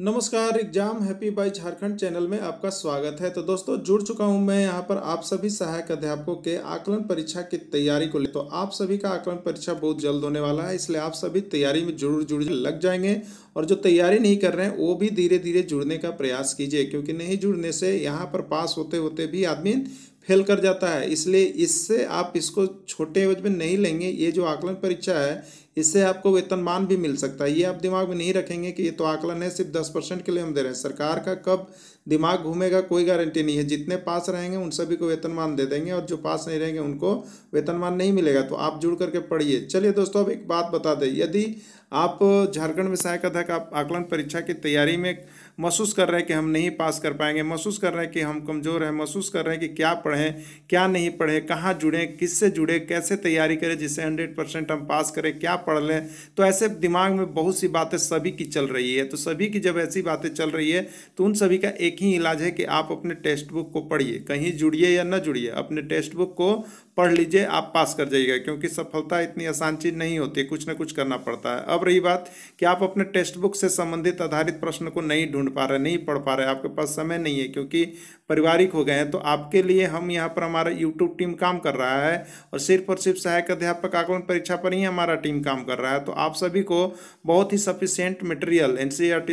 नमस्कार exam happy by Jharkhand channel में आपका स्वागत है तो दोस्तों जुड़ चुका हूं मैं यहां पर आप सभी सहायक अध्यापकों के आकलन परीक्षा की तैयारी को ले तो आप सभी का आकलन परीक्षा बहुत जल्द होने वाला है इसलिए आप सभी तैयारी में जरूर जुड़ लग जाएंगे और जो तैयारी नहीं कर रहे हैं वो भी धीरे धीरे जुड़ने का प्रयास कीजिए क्योंकि नहीं जुड़ने से यहाँ पर पास होते होते भी आदमी फेल कर जाता है इसलिए इससे आप इसको छोटे एवज में नहीं लेंगे ये जो आकलन परीक्षा है इससे आपको वेतनमान भी मिल सकता है ये आप दिमाग में नहीं रखेंगे कि ये तो आकलन है सिर्फ दस परसेंट के लिए हम दे रहे हैं सरकार का कब दिमाग घूमेगा कोई गारंटी नहीं है जितने पास रहेंगे उन सभी को वेतनमान दे देंगे और जो पास नहीं रहेंगे उनको वेतनमान नहीं मिलेगा तो आप जुड़ करके पढ़िए चलिए दोस्तों अब एक बात बता दें यदि आप झारखंड में सहायक अध्यक्ष आकलन परीक्षा की तैयारी में महसूस कर रहे हैं कि हम नहीं पास कर पाएंगे महसूस कर रहे हैं कि हम कमज़ोर हैं महसूस कर रहे हैं कि क्या पढ़ें क्या नहीं पढ़ें कहाँ जुड़ें किससे जुड़ें कैसे तैयारी करें जिससे हंड्रेड परसेंट हम पास करें क्या पढ़ लें तो ऐसे दिमाग में बहुत सी बातें सभी की चल रही है तो सभी की जब ऐसी बातें चल रही है तो उन सभी का एक ही इलाज है कि आप अपने टेक्स्ट बुक को पढ़िए कहीं जुड़िए या न जुड़िए अपने टेक्स्ट बुक को पढ़ लीजिए आप पास कर जाइएगा क्योंकि सफलता इतनी आसान चीज़ नहीं होती कुछ ना कुछ करना पड़ता है अब रही बात कि आप अपने टेक्स्ट बुक से संबंधित आधारित प्रश्न को नहीं ढूंढ ढूंढ पा रहे नहीं पढ़ पा रहे आपके पास समय नहीं है क्योंकि पारिवारिक हो गए हैं तो आपके लिए हम यहाँ पर हमारा यूट्यूब टीम काम कर रहा है और सिर्फ और सिर्फ सहायक अध्यापक आकलन परीक्षा पर ही हमारा टीम काम कर रहा है तो आप सभी को बहुत ही सफिशियंट मटेरियल एन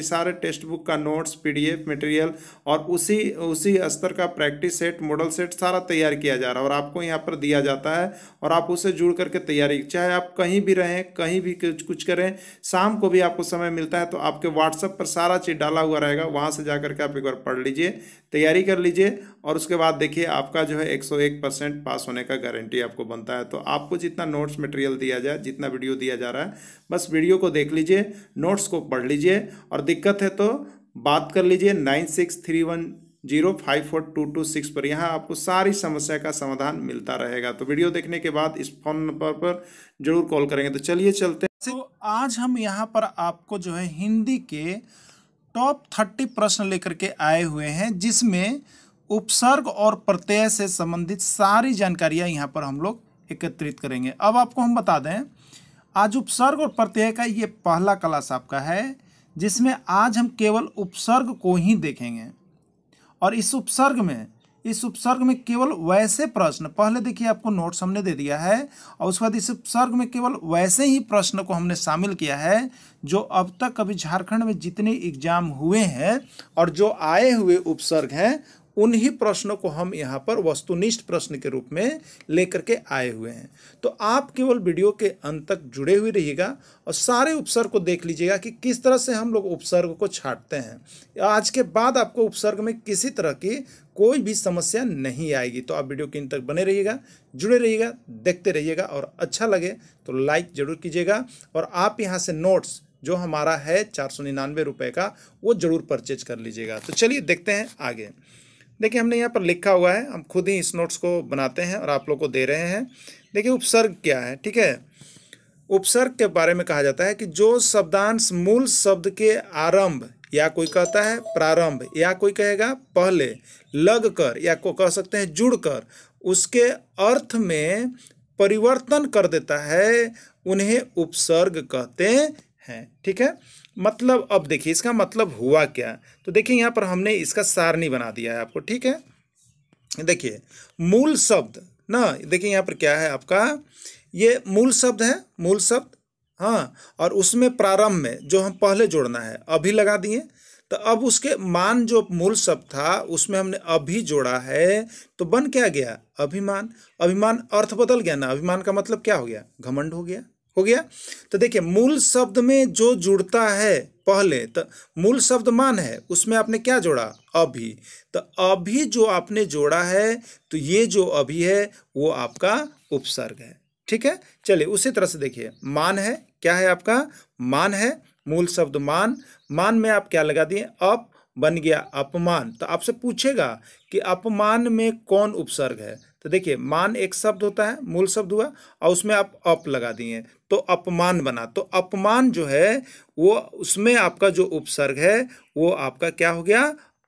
सारे टेक्स्ट बुक का नोट्स पीडीएफ मटेरियल और उसी उसी स्तर का प्रैक्टिस सेट मॉडल सेट सारा तैयार किया जा रहा है और आपको यहाँ पर दिया जाता है और आप उसे जुड़ करके तैयारी चाहे आप कहीं भी रहें कहीं भी कुछ करें शाम को भी आपको समय मिलता है तो आपके व्हाट्सएप पर सारा चीज़ डाला हुआ हुआ रहेगा वहाँ से जा करके आप एक बार पढ़ लीजिए तैयारी कर लीजिए और उसके बाद देखिए आपका जो है एक सौ एक परसेंट पास होने का गारंटी आपको बनता है तो आपको जितना नोट्स मटेरियल दिया जाए जितना वीडियो दिया जा रहा है बस वीडियो को देख लीजिए नोट्स को पढ़ लीजिए और दिक्कत है तो बात कर लीजिए nine six three one zero five four two two six पर यहाँ आपको सारी समस्या का समाधान मिलता रहेगा तो वीडियो देखने के बाद इस फोन नंबर पर जरूर कॉल करेंगे तो चलिए चलते हैं तो आज हम यहाँ पर आपको जो है हिंदी के टॉप थर्टी प्रश्न लेकर के आए हुए हैं जिसमें उपसर्ग और प्रत्यय से संबंधित सारी जानकारियां यहाँ पर हम लोग एकत्रित करेंगे अब आपको हम बता दें आज उपसर्ग और प्रत्यय का ये पहला क्लास आपका है जिसमें आज हम केवल उपसर्ग को ही देखेंगे और इस उपसर्ग में इस उपसर्ग में केवल वैसे प्रश्न पहले देखिए आपको नोट्स हमने दे दिया है और उसके बाद इस उपसर्ग में केवल वैसे ही प्रश्न को हमने शामिल किया है जो अब तक अभी झारखंड में जितने एग्जाम हुए हैं और जो आए हुए उपसर्ग हैं उन्हीं प्रश्नों को हम यहाँ पर वस्तुनिष्ठ प्रश्न के रूप में लेकर के आए हुए हैं तो आप केवल वीडियो के अंत तक जुड़े हुए रहिएगा और सारे उपसर्ग को देख लीजिएगा कि किस तरह से हम लोग उपसर्ग को छाटते हैं आज के बाद आपको उपसर्ग में किसी तरह की कोई भी समस्या नहीं आएगी तो आप वीडियो के अंत तक बने रहिएगा जुड़े रहिएगा देखते रहिएगा और अच्छा लगे तो लाइक ज़रूर कीजिएगा और आप यहाँ से नोट्स जो हमारा है चार सौ निन्यानवे रुपये का वो ज़रूर परचेज कर लीजिएगा तो चलिए देखते हैं आगे देखिए हमने यहाँ पर लिखा हुआ है हम खुद ही इस नोट्स को बनाते हैं और आप लोग को दे रहे हैं देखिए उपसर्ग क्या है ठीक है उपसर्ग के बारे में कहा जाता है कि जो शब्दांश मूल शब्द के आरंभ या कोई कहता है प्रारंभ या कोई कहेगा पहले लग कर या को कह सकते हैं जुड़ कर उसके अर्थ में परिवर्तन कर देता है उन्हें उपसर्ग कहते है ठीक है मतलब अब देखिए इसका मतलब हुआ क्या तो देखिए यहाँ पर हमने इसका सारणी बना दिया है आपको ठीक है देखिए मूल शब्द ना देखिए यहाँ पर क्या है आपका ये मूल शब्द है मूल शब्द हाँ और उसमें प्रारंभ में जो हम पहले जोड़ना है अभी लगा दिए तो अब उसके मान जो मूल शब्द था उसमें हमने अभी जोड़ा है तो बन क्या गया अभिमान अभिमान अर्थ बदल गया ना अभिमान का मतलब क्या हो गया घमंड हो गया हो गया तो देखिए मूल शब्द में जो जुड़ता है पहले तो मूल शब्द मान है उसमें आपने क्या जोड़ा अभी तो अभी जो आपने जोड़ा है तो ये जो अभी है वो आपका उपसर्ग है ठीक है चलिए उसी तरह से देखिए मान है क्या है आपका मान है मूल शब्द मान मान में आप क्या लगा दिए अप बन गया अपमान तो आपसे पूछेगा कि अपमान में कौन उपसर्ग है तो देखिए मान एक शब्द होता है मूल शब्द हुआ और उसमें आप अप लगा दिए तो अपमान बना तो अपमान जो है वो उसमें आपका जो उपसर्ग है वो आपका क्या हो गया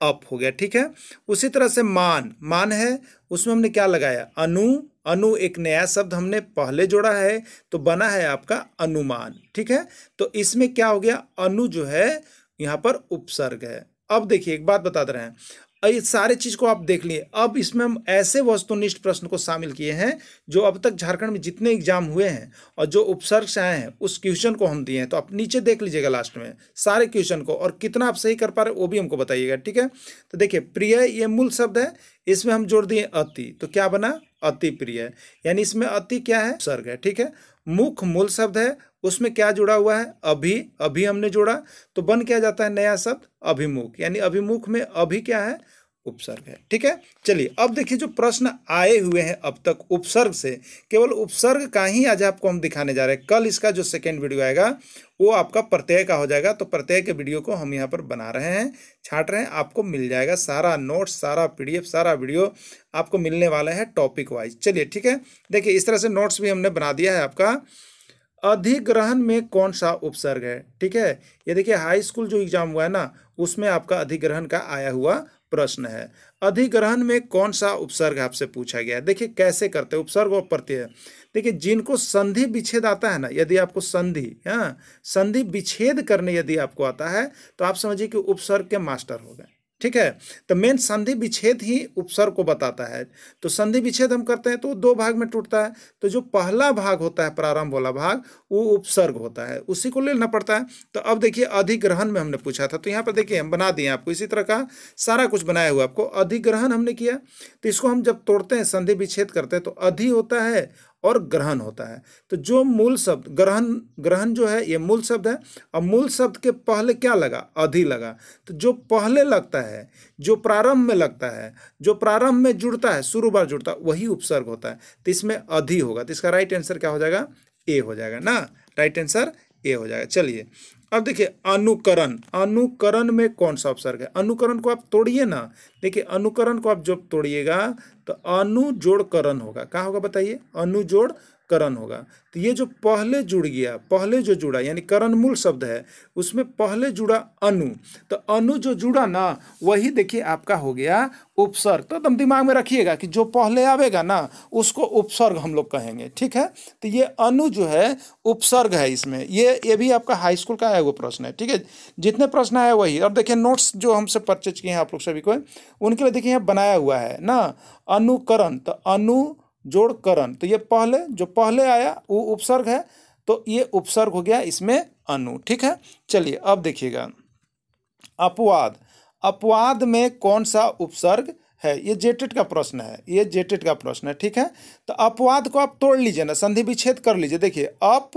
अप हो गया ठीक है उसी तरह से मान मान है उसमें हमने क्या लगाया अनु अनु एक नया शब्द हमने पहले जोड़ा है तो बना है आपका अनुमान ठीक है तो इसमें क्या हो गया अनु जो है यहाँ पर उपसर्ग है अब देखिए एक बात बता दे रहे हैं ये सारे चीज़ को आप देख लिए अब इसमें हम ऐसे वस्तुनिष्ठ प्रश्न को शामिल किए हैं जो अब तक झारखंड में जितने एग्जाम हुए हैं और जो उपसर्ग से आए हैं उस क्वेश्चन को हम दिए हैं तो आप नीचे देख लीजिएगा लास्ट में सारे क्वेश्चन को और कितना आप सही कर पा रहे वो भी हमको बताइएगा ठीक है तो देखिए प्रिय ये मूल शब्द है इसमें हम जोड़ दिए अति तो क्या बना अति प्रिय यानी इसमें अति क्या है सर्ग है ठीक है मुख मूल शब्द है उसमें क्या जुड़ा हुआ है अभी अभी हमने जोड़ा तो बन क्या जाता है नया शब्द अभिमुख यानी अभिमुख में अभी क्या है उपसर्ग है ठीक है चलिए अब देखिए जो प्रश्न आए हुए हैं अब तक उपसर्ग से केवल उपसर्ग का ही आज आपको हम दिखाने जा रहे हैं कल इसका जो सेकेंड वीडियो आएगा वो आपका प्रत्यय का हो जाएगा तो प्रत्यय के वीडियो को हम यहाँ पर बना रहे हैं छाट रहे हैं आपको मिल जाएगा सारा नोट सारा पी सारा वीडियो आपको मिलने वाला है टॉपिक वाइज चलिए ठीक है देखिए इस तरह से नोट्स भी हमने बना दिया है आपका अधिग्रहण में कौन सा उपसर्ग है ठीक है ये देखिए हाई स्कूल जो एग्जाम हुआ है ना उसमें आपका अधिग्रहण का आया हुआ प्रश्न है अधिग्रहण में कौन सा उपसर्ग आपसे पूछा गया है देखिए कैसे करते हैं उपसर्ग और प्रत्यय देखिए जिनको संधि विच्छेद आता है ना यदि आपको संधि हाँ संधि विच्छेद करने यदि आपको आता है तो आप समझिए कि उपसर्ग के मास्टर हो गए ठीक है तो मेन संधि विच्छेद ही उपसर्ग को बताता है तो संधि विच्छेद हम करते हैं तो दो भाग में टूटता है तो जो पहला भाग होता है प्रारंभ वाला भाग वो उपसर्ग होता है उसी को लेना पड़ता है तो अब देखिए अधिग्रहण में हमने पूछा था तो यहाँ पर देखिए हम बना दिए आपको इसी तरह का सारा कुछ बनाया हुआ आपको अधिग्रहण हमने किया तो इसको हम जब तोड़ते हैं संधि विच्छेद करते हैं तो अधि होता है और ग्रहण होता है तो जो मूल शब्द ग्रहण ग्रहण जो है ये मूल शब्द है और मूल शब्द के पहले क्या लगा अधि लगा तो जो पहले लगता है जो प्रारंभ में लगता है जो प्रारंभ में जुड़ता है शुरू बार जुड़ता है वही उपसर्ग होता है तो इसमें अधि होगा तो इसका राइट आंसर क्या हो जाएगा ए हो जाएगा ना राइट आंसर ए हो जाएगा चलिए अब देखिए अनुकरण अनुकरण में कौन सा अवसर है अनुकरण को आप तोड़िए ना देखिए अनुकरण को आप जब तोड़िएगा तो अनुजोड़करण होगा क्या होगा बताइए अनुजोड़ करण होगा तो ये जो पहले जुड़ गया पहले जो जुड़ा यानी करण मूल शब्द है उसमें पहले जुड़ा अनु तो अनु जो जुड़ा ना वही देखिए आपका हो गया उपसर्ग तो एकदम दिमाग में रखिएगा कि जो पहले आवेगा ना उसको उपसर्ग हम लोग कहेंगे ठीक है तो ये अनु जो है उपसर्ग है इसमें ये ये भी आपका हाई स्कूल का है वो प्रश्न है ठीक है जितने प्रश्न आए वही और देखिए नोट्स जो हमसे परचेज किए हैं आप लोग सभी को उनके लिए देखिए यहाँ बनाया हुआ है ना अनुकरण तो अनु जोड़ करण तो ये पहले जो पहले आया वो उपसर्ग है तो ये उपसर्ग हो गया इसमें अनु ठीक है चलिए अब देखिएगा अपवाद अपवाद में कौन सा उपसर्ग है ये जेटेड का प्रश्न है ये जेटेड का प्रश्न है ठीक है तो अपवाद को आप तोड़ लीजिए ना संधि विच्छेद कर लीजिए देखिए अप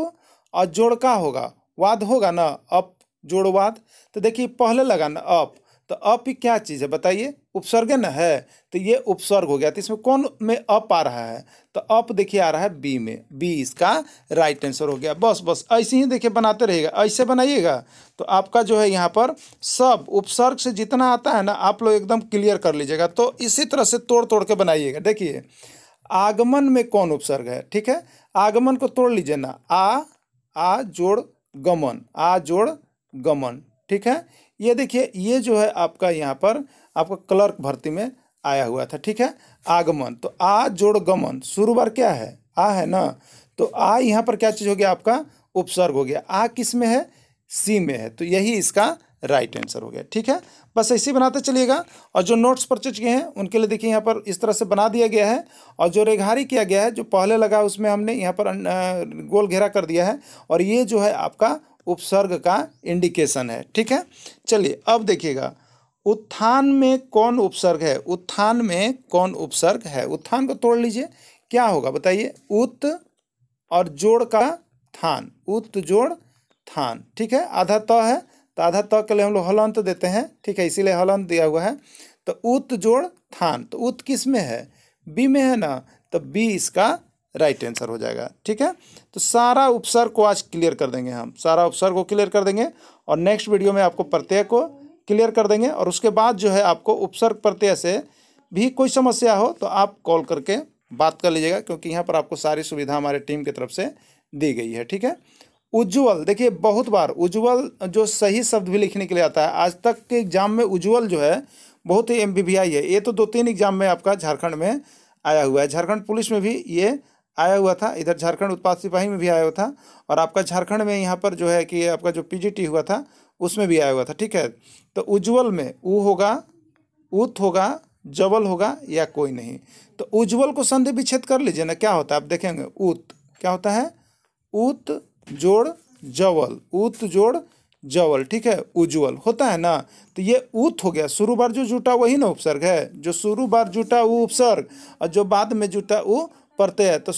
और जोड़ का होगा वाद होगा ना अप जोड़वाद तो देखिए पहले लगा ना अप तो अप क्या चीज़ है बताइए उपसर्गन है तो ये उपसर्ग हो गया तो इसमें कौन में अप आ रहा है तो अप देखिए आ रहा है बी में बी इसका राइट आंसर हो गया बस बस ऐसे ही देखिए बनाते रहेगा ऐसे बनाइएगा तो आपका जो है यहाँ पर सब उपसर्ग से जितना आता है ना आप लोग एकदम क्लियर कर लीजिएगा तो इसी तरह से तोड़ तोड़ के बनाइएगा देखिए आगमन में कौन उपसर्ग है ठीक है आगमन को तोड़ लीजिए ना आ आ जोड़ गमन आ जोड़ गमन ठीक है ये देखिए ये जो है आपका यहाँ पर आपका क्लर्क भर्ती में आया हुआ था ठीक है आगमन तो आ जोड़ गमन शुरू बार क्या है आ है ना तो आ यहाँ पर क्या चीज़ हो गया आपका उपसर्ग हो गया आ किस में है सी में है तो यही इसका राइट आंसर हो गया ठीक है बस ऐसे बनाते चलिएगा और जो नोट्स परचेज किए हैं उनके लिए देखिए यहाँ पर इस तरह से बना दिया गया है और जो रेघारी किया गया है जो पहले लगा उसमें हमने यहाँ पर गोल घेरा कर दिया है और ये जो है आपका उपसर्ग का इंडिकेशन है ठीक है चलिए अब देखिएगा उत्थान में कौन उपसर्ग है उत्थान में कौन उपसर्ग है उत्थान को तोड़ लीजिए क्या होगा बताइए उत और जोड़ का थान उत जोड़ थान ठीक है आधा त है तो आधा त के लिए हम लोग हलंत देते हैं ठीक है इसीलिए हलंत दिया हुआ है तो उत जोड़ थान तो उत किस में है बी में है ना तो बी इसका राइट right आंसर हो जाएगा ठीक है तो सारा उपसर्ग को आज क्लियर कर देंगे हम सारा उपसर्ग को क्लियर कर देंगे और नेक्स्ट वीडियो में आपको प्रत्यय को क्लियर कर देंगे और उसके बाद जो है आपको उपसर्ग प्रत्यय से भी कोई समस्या हो तो आप कॉल करके बात कर लीजिएगा क्योंकि यहाँ पर आपको सारी सुविधा हमारे टीम की तरफ से दी गई है ठीक है उज्ज्वल देखिए बहुत बार उज्ज्वल जो सही शब्द भी लिखने के लिए आता है आज तक के एग्जाम में उज्ज्वल जो है बहुत ही एम है ये तो दो तीन एग्जाम में आपका झारखंड में आया हुआ है झारखंड पुलिस में भी ये आया हुआ था इधर झारखंड उत्पाद सिपाही में भी आया हुआ था और आपका झारखंड में यहाँ पर जो है कि आपका जो पीजीटी हुआ था उसमें भी आया हुआ था ठीक है तो उज्ज्वल में ऊ होगा उत होगा जवल होगा या कोई नहीं तो उज्ज्वल को संधि विच्छेद कर लीजिए ना क्या होता है आप देखेंगे उत क्या होता है उत जोड़ जवल उत जोड़ जवल ठीक है उज्जवल होता है ना तो ये उत हो गया शुरू बार जो जुटा वही ना उपसर्ग है जो शुरू बार जुटा वो उपसर्ग और जो बाद में जुटा वो पढ़ते हैं तो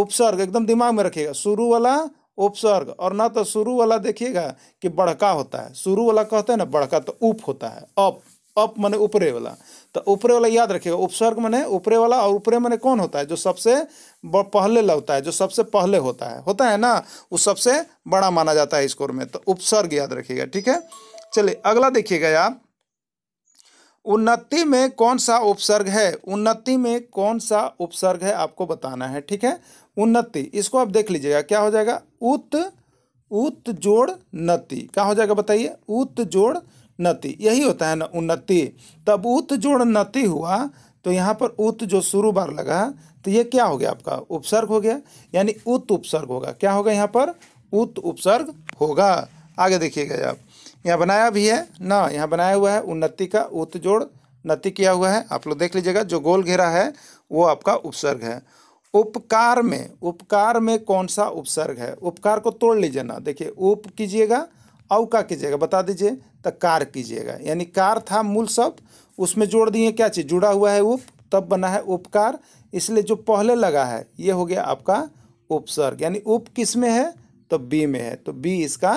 उपसर्ग एकदम दिमाग में रखिएगा शुरू वाला उपसर्ग और ना तो शुरू वाला देखिएगा कि बड़का होता है शुरू वाला कहते हैं ना बड़का तो उप होता है अप अप माने ऊपरे वाला तो ऊपरे वाला याद रखिएगा उपसर्ग मैंने ऊपरे वाला और ऊपरे मैंने कौन होता है जो सबसे पहले लगता है जो सबसे पहले होता है होता है ना वो सबसे बड़ा माना जाता है स्कोर में तो उपसर्ग याद रखिएगा ठीक है चलिए अगला देखिएगा आप उन्नति में कौन सा उपसर्ग है उन्नति में कौन सा उपसर्ग है आपको बताना है ठीक है उन्नति इसको आप देख लीजिएगा क्या हो जाएगा उत उत जोड़ नति क्या हो जाएगा बताइए उत जोड़ नति यही होता है ना उन्नति तब उत जोड़ नति हुआ तो यहाँ पर उत जो शुरू बार लगा तो ये क्या हो गया आपका उपसर्ग हो गया यानी उत उपसर्ग होगा क्या होगा यहाँ पर उत उपसर्ग होगा आगे देखिएगा आप यहाँ बनाया भी है ना यहाँ बनाया हुआ है उन्नति का उत जोड़ नति किया हुआ है आप लोग देख लीजिएगा जो गोल घेरा है वो आपका उपसर्ग है उपकार में उपकार में कौन सा उपसर्ग है उपकार को तोड़ लीजिए ना देखिए उप कीजिएगा अवका कीजिएगा बता दीजिए तो कार कीजिएगा यानी कार था मूल शब्द उसमें जोड़ दिए क्या चीज़ जुड़ा हुआ है उप तब बना है उपकार इसलिए जो पहले लगा है ये हो गया आपका उपसर्ग यानी उप किस में है तो बी में है तो बी इसका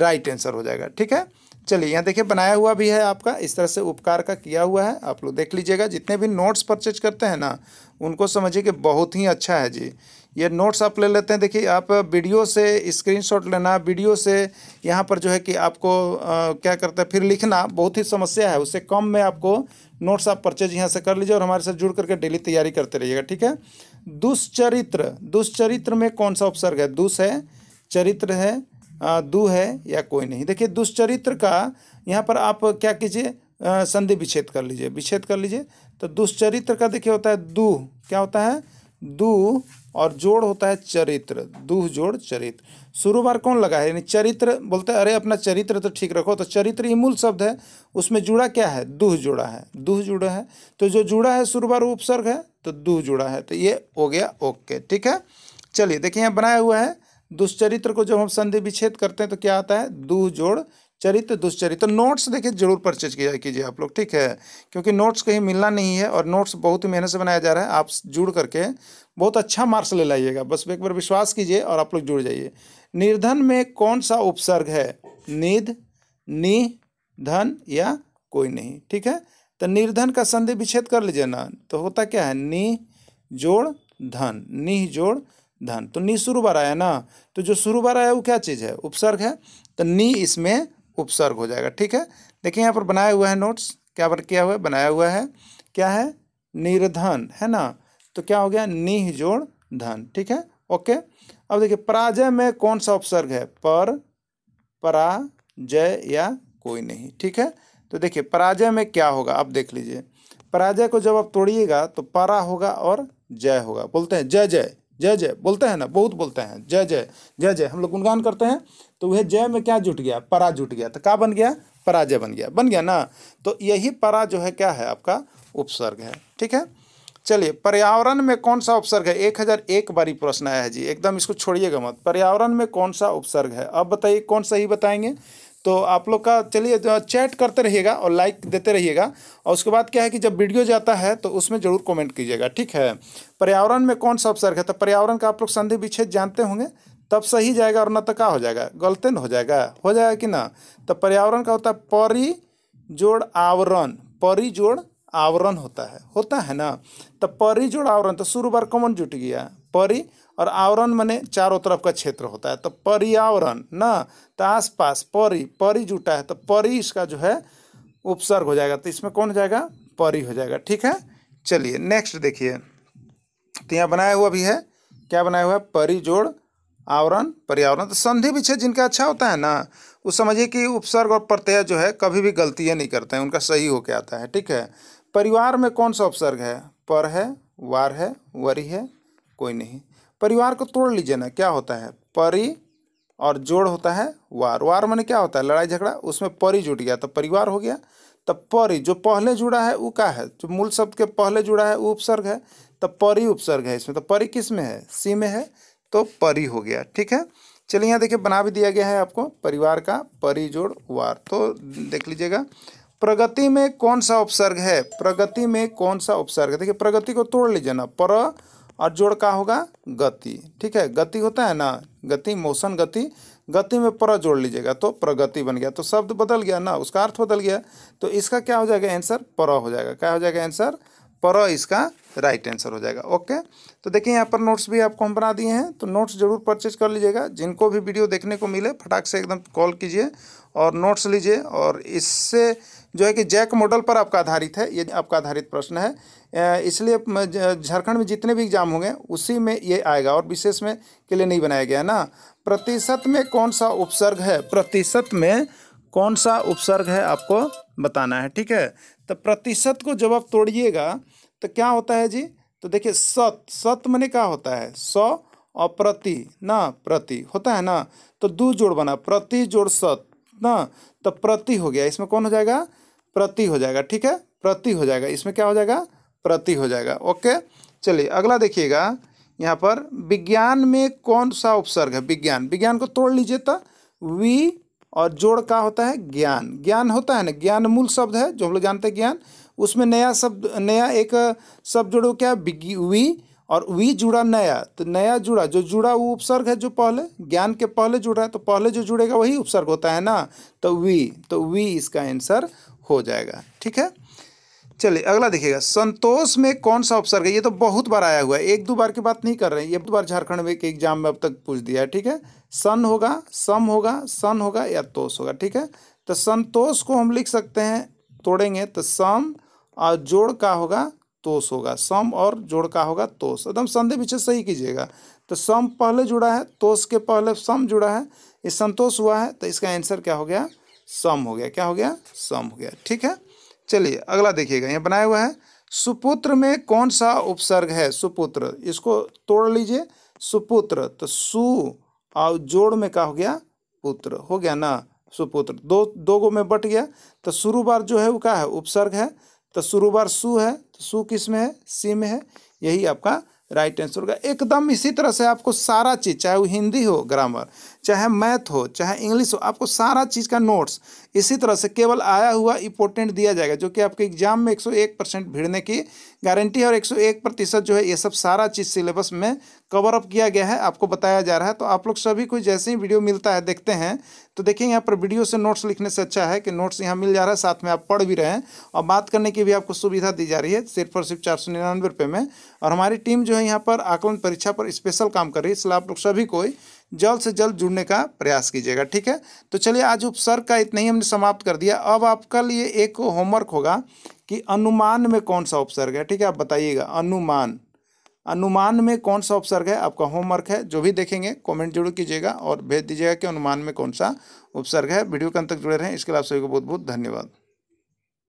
राइट आंसर हो जाएगा ठीक है चलिए यहाँ देखिए बनाया हुआ भी है आपका इस तरह से उपकार का किया हुआ है आप लोग देख लीजिएगा जितने भी नोट्स परचेज करते हैं ना उनको समझिए कि बहुत ही अच्छा है जी ये नोट्स आप ले लेते हैं देखिए आप वीडियो से स्क्रीनशॉट लेना वीडियो से यहाँ पर जो है कि आपको आ, क्या करते हैं फिर लिखना बहुत ही समस्या है उससे कम में आपको नोट्स आप परचेज यहाँ से कर लीजिए और हमारे साथ जुड़ करके डेली तैयारी करते रहिएगा ठीक है दुष्चरित्र दुष्चरित्र में कौन सा उपसर्ग है दुष है चरित्र है दु है या कोई नहीं देखिए दुष्चरित्र का यहाँ पर आप क्या कीजिए संधि विच्छेद कर लीजिए विच्छेद कर लीजिए तो दुष्चरित्र का देखिए होता है दु क्या होता है दु और जोड़ होता है चरित्र दूह जोड़ चरित्र शुरू बार कौन लगा है यानी चरित्र बोलते हैं अरे अपना चरित्र तो ठीक रखो तो चरित्र ही मूल शब्द है उसमें जुड़ा क्या है दूह जुड़ा है दूह जुड़ा है तो जो जुड़ा है शुरू बार उपसर्ग है तो दूह जुड़ा है तो ये हो गया ओके ठीक है चलिए देखिए यहाँ बनाया हुआ है दुष्चरित्र को जब हम संधि विच्छेद करते हैं तो क्या आता है दू जोड़ चरित्र दुष्चरित्र तो नोट्स देखिए जरूर परचेज किया कीजिए आप लोग ठीक है क्योंकि नोट्स कहीं मिलना नहीं है और नोट्स बहुत ही मेहनत से बनाया जा रहा है आप जुड़ करके बहुत अच्छा मार्क्स ले लाइएगा बस एक बार विश्वास कीजिए और आप लोग जुड़ जाइए निर्धन में कौन सा उपसर्ग है निध नि धन या कोई नहीं ठीक है तो निर्धन का संधि विच्छेद कर लीजिए ना तो होता क्या है नि जोड़ धन निह जोड़ धन तो नी बार आया ना तो जो शुरू बार आया वो क्या चीज़ है उपसर्ग है तो नी इसमें उपसर्ग हो जाएगा ठीक है देखिए यहाँ पर बनाया हुआ है नोट्स क्या पर किया हुआ है बनाया हुआ है क्या है निर्धन है ना तो क्या हो गया निह जोड़ धन ठीक है ओके अब देखिए पराजय में कौन सा उपसर्ग है पर पराजय या कोई नहीं ठीक है तो देखिए पराजय में क्या होगा आप देख लीजिए पराजय को जब आप तोड़िएगा तो परा होगा और जय होगा बोलते हैं जय जय जय जय बोलते हैं ना बहुत बोलते हैं जय जय जय जय हम लोग गुणगान करते हैं तो वह जय में क्या जुट गया परा जुट गया तो क्या बन गया पराजय बन गया बन गया ना तो यही परा जो है क्या है आपका उपसर्ग है ठीक है चलिए पर्यावरण में कौन सा उपसर्ग है एक हजार एक बारी प्रश्न आया है जी एकदम इसको छोड़िएगा मत पर्यावरण में कौन सा उपसर्ग है अब बताइए कौन सही बताएंगे तो आप लोग का चलिए चैट तो करते रहिएगा और लाइक देते रहिएगा और उसके बाद क्या है कि जब वीडियो जाता है तो उसमें ज़रूर कमेंट कीजिएगा ठीक है पर्यावरण में कौन सा अवसर है तो पर्यावरण का आप लोग संधि विच्छेद जानते होंगे तब सही जाएगा और न तो क्या हो जाएगा गलतन हो जाएगा हो जाएगा कि ना तो पर्यावरण का होता है परी जोड़ आवरण परी जोड़ आवरण होता है होता है ना तो परी जोड़ आवरण तो शुरू बार कॉमन जुट गया परी और आवरण मने चारों तरफ का क्षेत्र होता है तो पर्यावरण न तो आस पास परी परी जुटा है तो परी इसका जो है उपसर्ग हो जाएगा तो इसमें कौन हो जाएगा परी हो जाएगा ठीक है चलिए नेक्स्ट देखिए तो यहाँ बनाया हुआ भी है क्या बनाया हुआ है परी जोड़ आवरण पर्यावरण तो संधि विच्छेद जिनका अच्छा होता है ना वो समझिए कि उपसर्ग और प्रत्यय जो है कभी भी गलतियाँ नहीं करते हैं उनका सही होके आता है ठीक है परिवार में कौन सा उपसर्ग है पर है वार है वरी है कोई नहीं परिवार को तोड़ लीजिए ना क्या होता है परी और जोड़ होता है वार वार मैंने क्या होता है लड़ाई झगड़ा उसमें परी जुट गया तो परिवार हो गया तब तो परी जो पहले जुड़ा है वो का है जो मूल शब्द के पहले जुड़ा है वो उपसर्ग है तब तो परी उपसर्ग है इसमें तो परी किस में है सी में है तो परी हो गया ठीक है चलिए यहाँ देखिए बना भी दिया गया है आपको परिवार का परी जोड़ वार तो देख लीजिएगा प्रगति में कौन सा उपसर्ग है प्रगति में कौन सा उपसर्ग देखिए प्रगति को तोड़ लीजिए ना पर और जोड़ का होगा गति ठीक है गति होता है ना गति मोशन गति गति में पर जोड़ लीजिएगा तो प्रगति बन गया तो शब्द बदल गया ना उसका अर्थ बदल गया तो इसका क्या हो जाएगा आंसर पर हो जाएगा क्या हो जाएगा आंसर पर इसका राइट आंसर हो जाएगा ओके तो देखिए यहाँ पर नोट्स भी आपको हम बना दिए हैं तो नोट्स जरूर परचेज कर लीजिएगा जिनको भी वीडियो देखने को मिले फटाक से एकदम कॉल कीजिए और नोट्स लीजिए और इससे जो है कि जैक मॉडल पर आपका आधारित है ये आपका आधारित प्रश्न है इसलिए झारखंड में जितने भी एग्जाम होंगे उसी में ये आएगा और विशेष में के लिए नहीं बनाया गया है ना प्रतिशत में कौन सा उपसर्ग है प्रतिशत में कौन सा उपसर्ग है आपको बताना है ठीक है तो प्रतिशत को जब आप तोड़िएगा तो क्या होता है जी तो देखिए सत सत मने क्या होता है सौ और प्रति ना प्रति होता है ना तो दो जोड़ बना प्रति जोड़ सत ना तो प्रति हो गया इसमें कौन हो जाएगा प्रति हो जाएगा ठीक है प्रति हो जाएगा इसमें क्या हो जाएगा प्रति हो जाएगा ओके चलिए अगला देखिएगा यहाँ पर विज्ञान में कौन सा उपसर्ग है विज्ञान विज्ञान को तोड़ लीजिए तो वी और जोड़ का होता है ज्ञान ज्ञान होता है ना ज्ञान मूल शब्द है जो हम लोग जानते हैं ज्ञान उसमें नया शब्द नया एक शब्द जोड़ो क्या वी और वी जुड़ा नया तो नया जुड़ा जो जुड़ा वो उपसर्ग है जो पहले ज्ञान के पहले जुड़ा है तो पहले जो जुड़ेगा वही उपसर्ग होता है ना तो वी तो वी इसका आंसर हो जाएगा ठीक है चलिए अगला देखिएगा संतोष में कौन सा उपसर्ग है ये तो बहुत बार आया हुआ है एक दो बार की बात नहीं कर रहे हैं ये दो बार झारखंड में के एग्जाम में अब तक पूछ दिया है ठीक है सन होगा सम होगा सन होगा या तोष होगा ठीक है तो संतोष को हम लिख सकते हैं तोड़ेंगे तो सम और जोड़ का होगा तोष होगा सम और जोड़ का होगा तोष एकदम संधि पीछे सही कीजिएगा तो सम पहले जुड़ा है तोष के पहले सम जुड़ा है ये संतोष हुआ है तो इसका आंसर क्या हो गया सम हो गया क्या हो गया सम हो गया ठीक है चलिए अगला देखिएगा यह बनाया हुआ है सुपुत्र में कौन सा उपसर्ग है सुपुत्र इसको तोड़ लीजिए सुपुत्र तो सु और जोड़ में क्या हो गया पुत्र हो गया ना सुपुत्र दो दो गो में बट गया तो शुरुबार जो है वो क्या है उपसर्ग है तो शुरुबार सु है तो सु किस में है सी में है यही आपका राइट आंसर होगा एकदम इसी तरह से आपको सारा चीज़ चाहे वो हिंदी हो ग्रामर चाहे मैथ हो चाहे इंग्लिश हो आपको सारा चीज़ का नोट्स इसी तरह से केवल आया हुआ इंपोर्टेंट दिया जाएगा जो कि आपके एग्जाम में 101 परसेंट भिड़ने की गारंटी है और 101 प्रतिशत जो है ये सब सारा चीज़ सिलेबस में कवर अप किया गया है आपको बताया जा रहा है तो आप लोग सभी को जैसे ही वीडियो मिलता है देखते हैं तो देखिए यहाँ पर वीडियो से नोट्स लिखने से अच्छा है कि नोट्स यहाँ मिल जा रहा है साथ में आप पढ़ भी रहे हैं और बात करने की भी आपको सुविधा दी जा रही है सिर्फ और सिर्फ चार सौ निन्यानवे रुपये में और हमारी टीम जो है यहाँ पर आकलन परीक्षा पर स्पेशल काम कर रही है इसलिए आप लोग सभी को जल्द से जल्द जुड़ने का प्रयास कीजिएगा ठीक है तो चलिए आज उपसर्ग का इतना ही हमने समाप्त कर दिया अब आपका लिए एक होमवर्क होगा कि अनुमान में कौन सा उपसर्ग है ठीक है आप बताइएगा अनुमान अनुमान में कौन सा उपसर्ग है आपका होमवर्क है जो भी देखेंगे कमेंट जरूर कीजिएगा और भेज दीजिएगा कि अनुमान में कौन सा उपसर्ग है वीडियो के अंत तक जुड़े रहें इसके लिए आप सभी को बहुत बहुत धन्यवाद